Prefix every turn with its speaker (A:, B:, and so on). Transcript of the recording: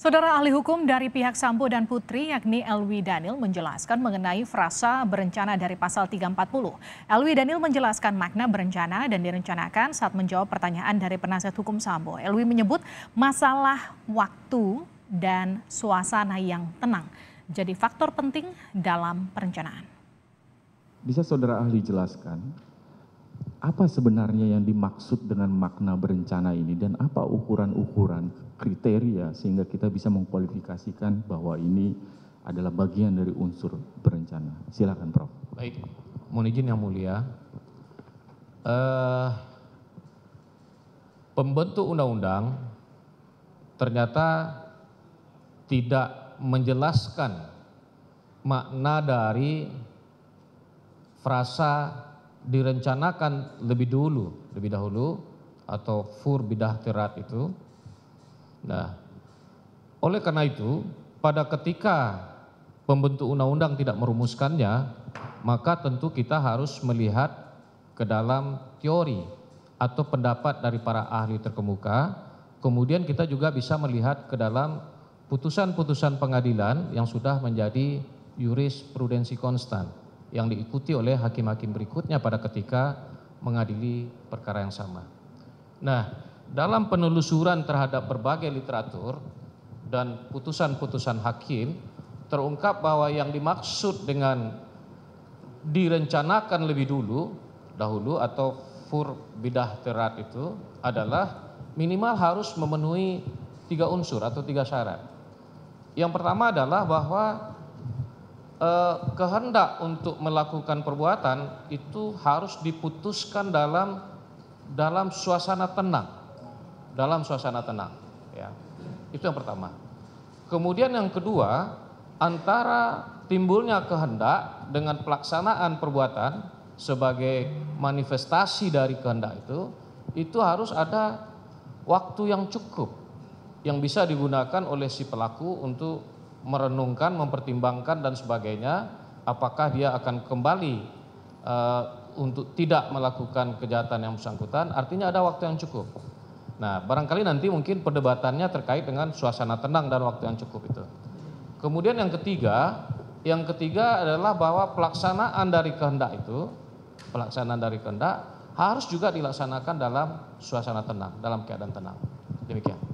A: Saudara ahli hukum dari pihak Sambo dan Putri yakni Elwi Daniel menjelaskan mengenai frasa berencana dari pasal 340. Elwi Daniel menjelaskan makna berencana dan direncanakan saat menjawab pertanyaan dari penasihat hukum Sambo. Elwi menyebut masalah waktu dan suasana yang tenang jadi faktor penting dalam perencanaan.
B: Bisa saudara ahli jelaskan apa sebenarnya yang dimaksud dengan makna berencana ini dan apa ukuran-ukuran kriteria sehingga kita bisa mengkualifikasikan bahwa ini adalah bagian dari unsur berencana. Silakan, Prof. Baik, mohon
C: izin yang mulia. Uh, pembentuk undang-undang ternyata tidak menjelaskan makna dari frasa direncanakan lebih dulu, lebih dahulu atau fur bidah terat itu. Nah, oleh karena itu, pada ketika pembentuk undang-undang tidak merumuskannya, maka tentu kita harus melihat ke dalam teori atau pendapat dari para ahli terkemuka. Kemudian kita juga bisa melihat ke dalam putusan-putusan pengadilan yang sudah menjadi jurisprudensi konstan yang diikuti oleh hakim-hakim berikutnya pada ketika mengadili perkara yang sama. Nah, dalam penelusuran terhadap berbagai literatur dan putusan-putusan hakim terungkap bahwa yang dimaksud dengan direncanakan lebih dulu dahulu atau fur bidah terat itu adalah minimal harus memenuhi tiga unsur atau tiga syarat. Yang pertama adalah bahwa eh, kehendak untuk melakukan perbuatan itu harus diputuskan dalam dalam suasana tenang, dalam suasana tenang. Ya, itu yang pertama. Kemudian yang kedua, antara timbulnya kehendak dengan pelaksanaan perbuatan sebagai manifestasi dari kehendak itu, itu harus ada waktu yang cukup yang bisa digunakan oleh si pelaku untuk merenungkan, mempertimbangkan dan sebagainya, apakah dia akan kembali uh, untuk tidak melakukan kejahatan yang bersangkutan, artinya ada waktu yang cukup. Nah, barangkali nanti mungkin perdebatannya terkait dengan suasana tenang dan waktu yang cukup itu. Kemudian yang ketiga, yang ketiga adalah bahwa pelaksanaan dari kehendak itu, pelaksanaan dari kehendak harus juga dilaksanakan dalam suasana tenang, dalam keadaan tenang. Demikian.